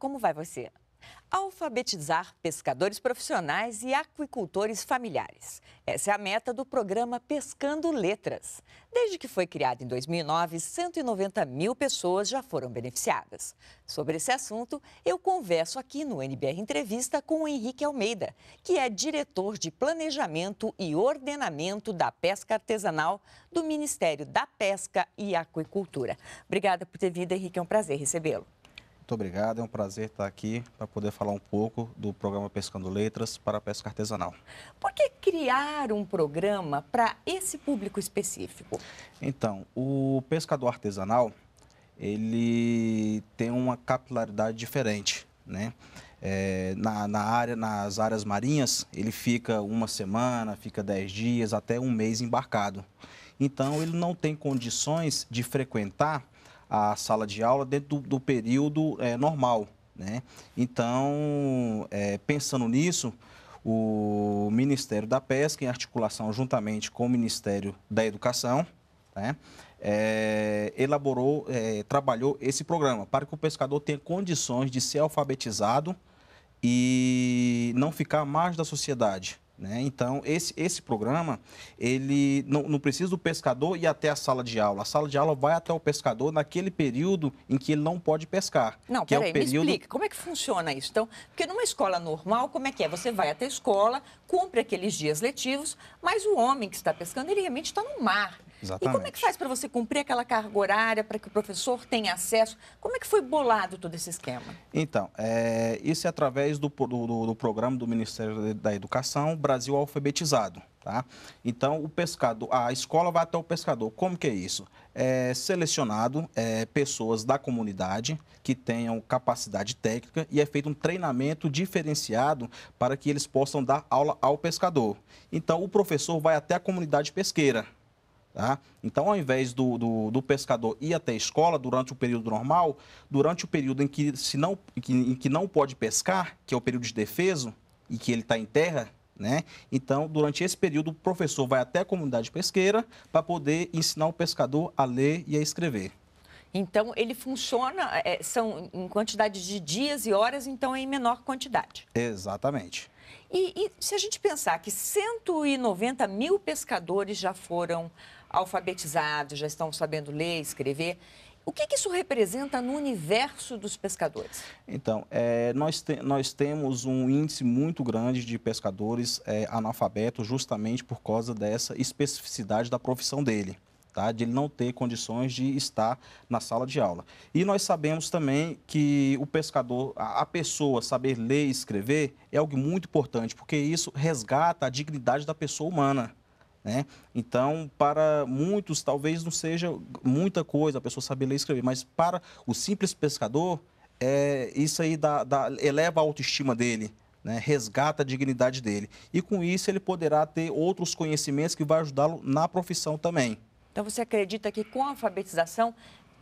Como vai você? Alfabetizar pescadores profissionais e aquicultores familiares. Essa é a meta do programa Pescando Letras. Desde que foi criado em 2009, 190 mil pessoas já foram beneficiadas. Sobre esse assunto, eu converso aqui no NBR Entrevista com o Henrique Almeida, que é diretor de Planejamento e Ordenamento da Pesca Artesanal do Ministério da Pesca e Aquicultura. Obrigada por ter vindo, Henrique. É um prazer recebê-lo. Muito obrigado, é um prazer estar aqui para poder falar um pouco do programa Pescando Letras para a pesca artesanal. Por que criar um programa para esse público específico? Então, o pescador artesanal, ele tem uma capilaridade diferente, né? É, na, na área, nas áreas marinhas, ele fica uma semana, fica dez dias, até um mês embarcado. Então, ele não tem condições de frequentar a sala de aula dentro do, do período é, normal. Né? Então, é, pensando nisso, o Ministério da Pesca, em articulação juntamente com o Ministério da Educação, né, é, elaborou, é, trabalhou esse programa para que o pescador tenha condições de ser alfabetizado e não ficar mais da sociedade. Né? Então, esse, esse programa, ele não, não, precisa do pescador ir até a sala de aula. A sala de aula vai até o pescador naquele período em que ele não pode pescar. Não, que peraí, é o período... me explica, como é que funciona isso? Então, porque numa escola normal, como é que é? Você vai até a escola, cumpre aqueles dias letivos, mas o homem que está pescando, ele realmente está no mar. Exatamente. E como é que faz para você cumprir aquela carga horária, para que o professor tenha acesso? Como é que foi bolado todo esse esquema? Então, é, isso é através do, do, do programa do Ministério da Educação, Brasil Alfabetizado. Tá? Então, o pescador, a escola vai até o pescador. Como que é isso? É selecionado é, pessoas da comunidade que tenham capacidade técnica e é feito um treinamento diferenciado para que eles possam dar aula ao pescador. Então, o professor vai até a comunidade pesqueira Tá? Então, ao invés do, do, do, pescador ir até a escola durante o período normal, durante o período em que, se não, em que, em que não pode pescar, que é o período de defeso, e que ele está em terra, né? Então, durante esse período, o professor vai até a comunidade pesqueira para poder ensinar o pescador a ler e a escrever. Então, ele funciona, é, são em quantidade de dias e horas, então é em menor quantidade. Exatamente. E, e se a gente pensar que 190 mil pescadores já foram alfabetizados, já estão sabendo ler, escrever. O que, que isso representa no universo dos pescadores? Então, é, nós, te, nós temos um índice muito grande de pescadores é, analfabetos justamente por causa dessa especificidade da profissão dele. Tá, de ele não ter condições de estar na sala de aula. E nós sabemos também que o pescador, a pessoa saber ler e escrever é algo muito importante, porque isso resgata a dignidade da pessoa humana. Né? Então, para muitos, talvez não seja muita coisa a pessoa saber ler e escrever, mas para o simples pescador, é, isso aí dá, dá, eleva a autoestima dele, né? resgata a dignidade dele. E com isso, ele poderá ter outros conhecimentos que vai ajudá-lo na profissão também. Então, você acredita que com a alfabetização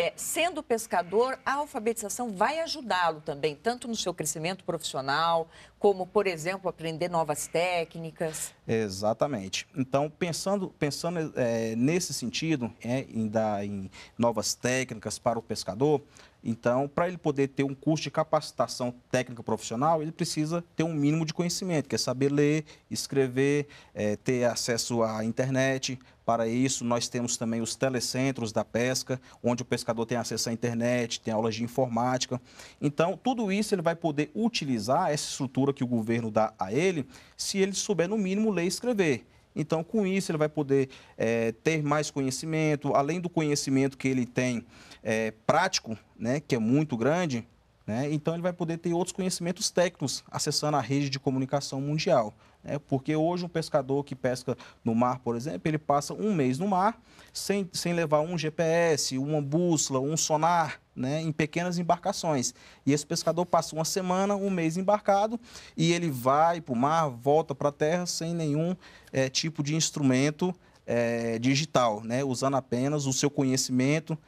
é, sendo pescador, a alfabetização vai ajudá-lo também, tanto no seu crescimento profissional, como, por exemplo, aprender novas técnicas. Exatamente. Então, pensando, pensando é, nesse sentido, é, em, dar, em novas técnicas para o pescador, então, para ele poder ter um curso de capacitação técnica profissional, ele precisa ter um mínimo de conhecimento, que é saber ler, escrever, é, ter acesso à internet. Para isso, nós temos também os telecentros da pesca, onde o pescador tem acesso à internet, tem aulas de informática. Então, tudo isso ele vai poder utilizar essa estrutura que o governo dá a ele, se ele souber, no mínimo, ler e escrever. Então, com isso, ele vai poder é, ter mais conhecimento, além do conhecimento que ele tem é, prático, né, que é muito grande, né? Então, ele vai poder ter outros conhecimentos técnicos acessando a rede de comunicação mundial. Né? Porque hoje, um pescador que pesca no mar, por exemplo, ele passa um mês no mar sem, sem levar um GPS, uma bússola, um sonar. Né, em pequenas embarcações. E esse pescador passa uma semana, um mês embarcado e ele vai para o mar, volta para a terra sem nenhum é, tipo de instrumento é, digital, né, usando apenas o seu conhecimento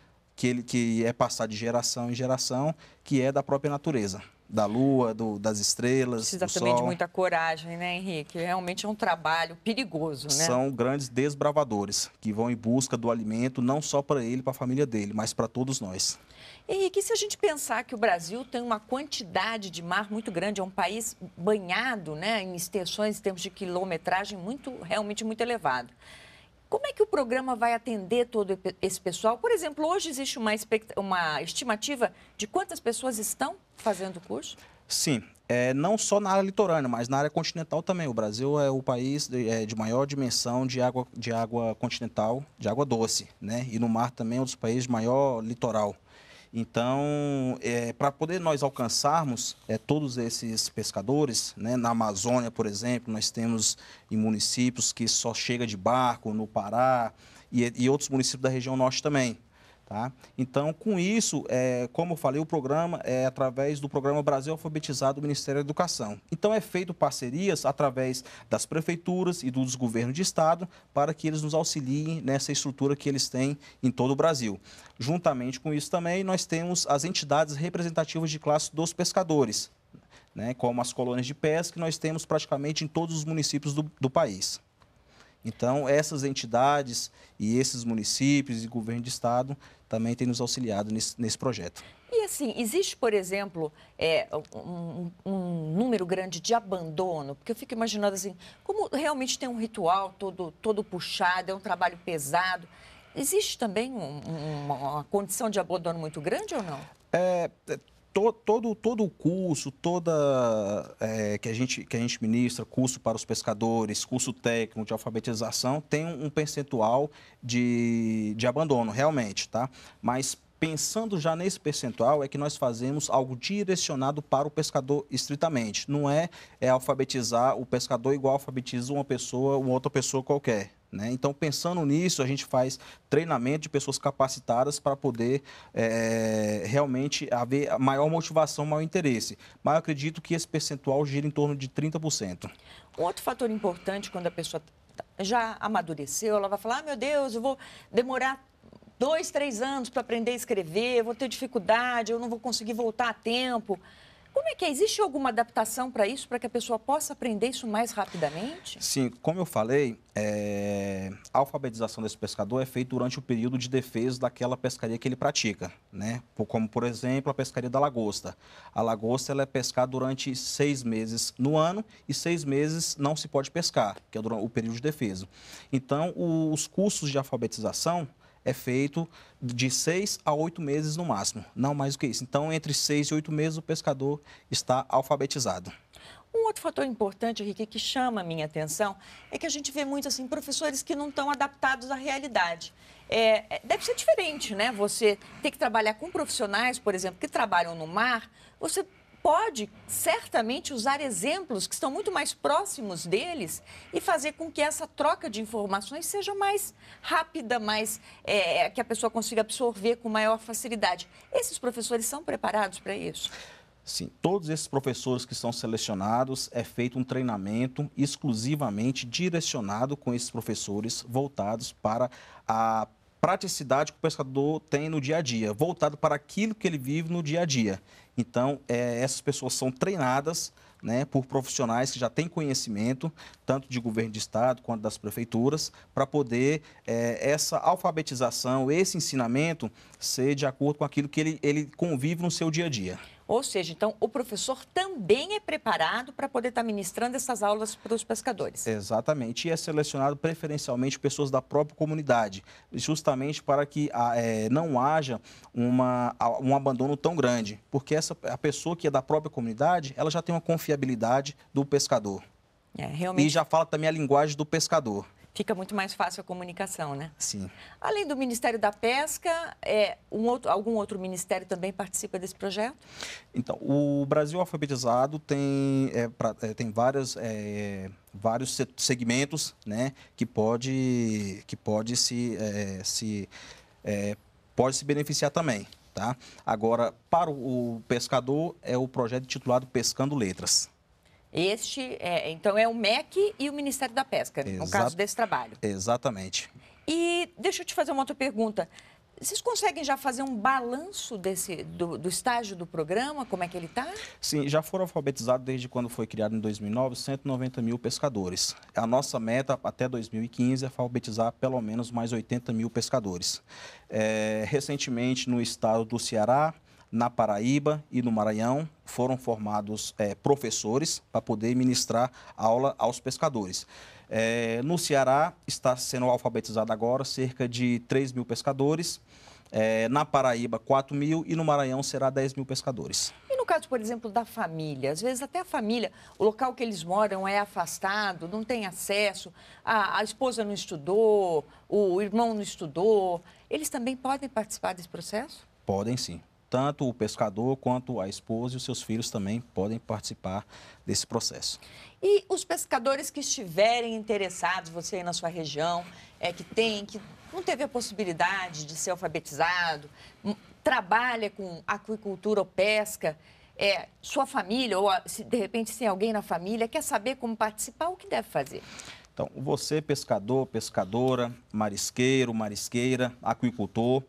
que, ele, que é passado de geração em geração, que é da própria natureza da lua, do, das estrelas. Precisa também sol. de muita coragem, né, Henrique? Realmente é um trabalho perigoso, né? São grandes desbravadores que vão em busca do alimento, não só para ele, para a família dele, mas para todos nós. Henrique, se a gente pensar que o Brasil tem uma quantidade de mar muito grande, é um país banhado né, em extensões, em termos de quilometragem, muito, realmente muito elevado. Como é que o programa vai atender todo esse pessoal? Por exemplo, hoje existe uma, uma estimativa de quantas pessoas estão fazendo o curso? Sim, é, não só na área litorânea, mas na área continental também. O Brasil é o país de, é, de, maior dimensão de água, de água continental, de água doce, né? E no mar também é um dos países de maior litoral. Então, é, para poder nós alcançarmos é, todos esses pescadores, né, na Amazônia, por exemplo, nós temos em municípios que só chega de barco, no Pará e, e outros municípios da região norte também. Tá? Então, com isso, é, como eu falei, o programa é através do programa Brasil Alfabetizado do Ministério da Educação. Então, é feito parcerias através das prefeituras e dos governos de estado para que eles nos auxiliem nessa estrutura que eles têm em todo o Brasil. Juntamente com isso também, nós temos as entidades representativas de classe dos pescadores, né, como as colônias de pesca que nós temos praticamente em todos os municípios do, do país. Então, essas entidades e esses municípios e governo de estado também têm nos auxiliado nesse, nesse projeto. E assim, existe, por exemplo, é, um, um, número grande de abandono? Porque eu fico imaginando assim, como realmente tem um ritual todo, todo puxado, é um trabalho pesado. Existe também um, uma, uma, condição de abandono muito grande ou não? É, é to, todo, todo o curso, toda é, que, a gente, que a gente ministra, curso para os pescadores, curso técnico de alfabetização, tem um, um percentual de, de abandono, realmente, tá? Mas pensando já nesse percentual, é que nós fazemos algo direcionado para o pescador estritamente. Não é, é alfabetizar o pescador igual alfabetiza uma pessoa, uma outra pessoa qualquer. Né? Então, pensando nisso, a gente faz treinamento de pessoas capacitadas para poder é, realmente haver maior motivação, maior interesse. Mas eu acredito que esse percentual gira em torno de 30%. Um outro fator importante, quando a pessoa tá, já amadureceu, ela vai falar: ah, meu Deus, eu vou demorar dois, três anos para aprender a escrever, eu vou ter dificuldade, eu não vou conseguir voltar a tempo. Como é que é? Existe alguma adaptação para isso, para que a pessoa possa aprender isso mais rapidamente? Sim, como eu falei, é... a alfabetização desse pescador é feita durante o período de defesa daquela pescaria que ele pratica, né? Como, por exemplo, a pescaria da lagosta. A lagosta ela é pescada durante seis meses no ano e seis meses não se pode pescar, que é o período de defesa. Então, os cursos de alfabetização é feito de seis a oito meses no máximo, não mais do que isso. Então, entre seis e oito meses, o pescador está alfabetizado. Um outro fator importante, Henrique, que chama a minha atenção é que a gente vê muito assim professores que não estão adaptados à realidade. É, é deve ser diferente, né? Você ter que trabalhar com profissionais, por exemplo, que trabalham no mar, você pode certamente usar exemplos que estão muito mais próximos deles e fazer com que essa troca de informações seja mais rápida, mais é, que a pessoa consiga absorver com maior facilidade. Esses professores são preparados para isso? Sim, todos esses professores que são selecionados é feito um treinamento exclusivamente direcionado com esses professores voltados para a praticidade que o pescador tem no dia a dia, voltado para aquilo que ele vive no dia a dia. Então, é, essas pessoas são treinadas né, por profissionais que já têm conhecimento, tanto de governo de estado quanto das prefeituras, para poder é, essa alfabetização, esse ensinamento, ser de acordo com aquilo que ele, ele convive no seu dia a dia. Ou seja, então, o professor também é preparado para poder estar ministrando essas aulas para os pescadores. Exatamente. E é selecionado preferencialmente pessoas da própria comunidade, justamente para que ah, é, não haja uma, um abandono tão grande. Porque essa, a pessoa que é da própria comunidade, ela já tem uma confiabilidade do pescador. É, realmente... E já fala também a linguagem do pescador fica muito mais fácil a comunicação, né? Sim. Além do Ministério da Pesca, é, um outro, algum outro ministério também participa desse projeto? Então, o Brasil Alfabetizado tem, é, pra, é, tem várias, é, vários segmentos né, que pode, que pode se, é, se, é, pode se beneficiar também. Tá? Agora, para o pescador, é o projeto titulado Pescando Letras. Este, é, então, é o MEC e o Ministério da Pesca, Exa no caso desse trabalho. Exatamente. E deixa eu te fazer uma outra pergunta. Vocês conseguem já fazer um balanço desse, do, do estágio do programa, como é que ele está? Sim, já foram alfabetizados desde quando foi criado em 2009 190 mil pescadores. A nossa meta até 2015 é alfabetizar pelo menos mais 80 mil pescadores. É, recentemente, no estado do Ceará, na Paraíba e no Maranhão, foram formados é, professores para poder ministrar aula aos pescadores. É, no Ceará está sendo alfabetizado agora cerca de 3 mil pescadores. É, na Paraíba, 4 mil e no Maranhão será 10 mil pescadores. E no caso, por exemplo, da família, às vezes até a família, o local que eles moram é afastado, não tem acesso, a, a esposa não estudou, o irmão não estudou, eles também podem participar desse processo? Podem sim tanto o pescador quanto a esposa e os seus filhos também podem participar desse processo. E os pescadores que estiverem interessados, você aí na sua região, é que tem, que não teve a possibilidade de ser alfabetizado, hum, trabalha com aquicultura ou pesca, é, sua família, ou se, de repente tem alguém na família, quer saber como participar, o que deve fazer? Então, você, pescador, pescadora, marisqueiro, marisqueira, aquicultor,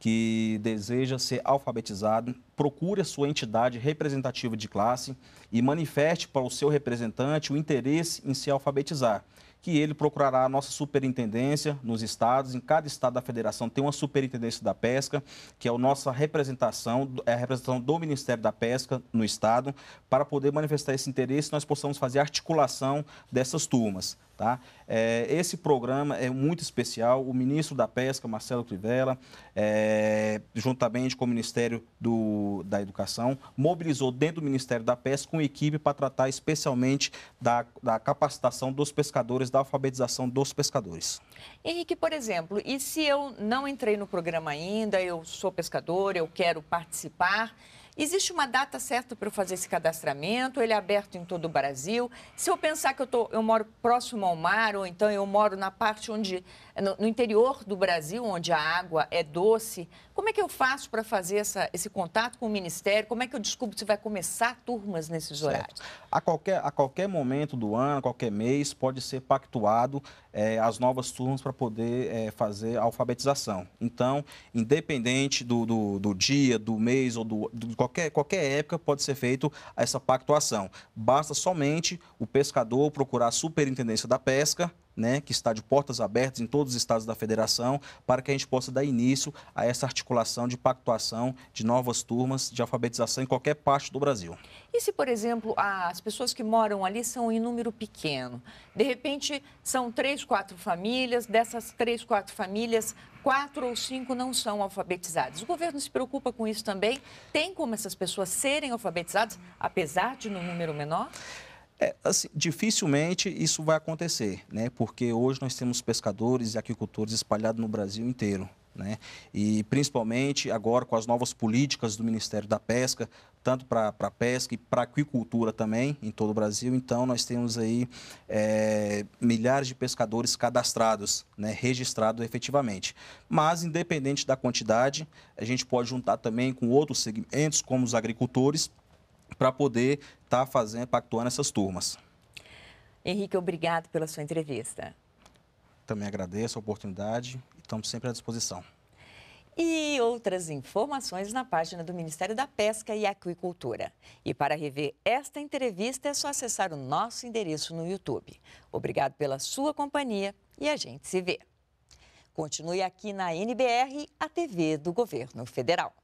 que deseja ser alfabetizado, procure a sua entidade representativa de classe e manifeste para o seu representante o interesse em se alfabetizar que ele procurará a nossa superintendência nos estados. Em cada estado da federação tem uma superintendência da pesca, que é a nossa representação, é a representação do Ministério da Pesca no estado, para poder manifestar esse interesse, nós possamos fazer articulação dessas turmas. Tá? É, esse programa é muito especial. O ministro da Pesca, Marcelo Crivella, é, juntamente com o Ministério do, da Educação, mobilizou dentro do Ministério da Pesca uma equipe para tratar especialmente da, da capacitação dos pescadores da alfabetização dos pescadores. Henrique, por exemplo, e se eu não entrei no programa ainda, eu sou pescador, eu quero participar, Existe uma data certa para eu fazer esse cadastramento? Ele é aberto em todo o Brasil? Se eu pensar que eu, tô, eu moro próximo ao mar, ou então eu moro na parte onde, no, no interior do Brasil, onde a água é doce, como é que eu faço para fazer essa, esse contato com o Ministério? Como é que eu descubro se vai começar turmas nesses horários? A qualquer, a qualquer momento do ano, qualquer mês, pode ser pactuado é, as novas turmas para poder é, fazer a alfabetização. Então, independente do, do, do, dia, do mês ou do, do, de qualquer qualquer, qualquer época pode ser feito essa pactuação. Basta somente o pescador procurar a superintendência da pesca né, que está de portas abertas em todos os estados da federação, para que a gente possa dar início a essa articulação de pactuação de novas turmas de alfabetização em qualquer parte do Brasil. E se, por exemplo, as pessoas que moram ali são em número pequeno? De repente, são três, quatro famílias, dessas três, quatro famílias, quatro ou cinco não são alfabetizadas. O governo se preocupa com isso também? Tem como essas pessoas serem alfabetizadas, apesar de no número menor? É, assim, dificilmente isso vai acontecer, né? porque hoje nós temos pescadores e aquicultores espalhados no Brasil inteiro. Né? E principalmente agora com as novas políticas do Ministério da Pesca, tanto para a pesca e para a aquicultura também em todo o Brasil. Então, nós temos aí é, milhares de pescadores cadastrados, né, registrados efetivamente. Mas, independente da quantidade, a gente pode juntar também com outros segmentos, como os agricultores, para poder está fazendo, pactuando essas turmas. Henrique, obrigado pela sua entrevista. Também agradeço a oportunidade e estamos sempre à disposição. E outras informações na página do Ministério da Pesca e Aquicultura. E para rever esta entrevista é só acessar o nosso endereço no YouTube. Obrigado pela sua companhia e a gente se vê. Continue aqui na NBR, a TV do Governo Federal.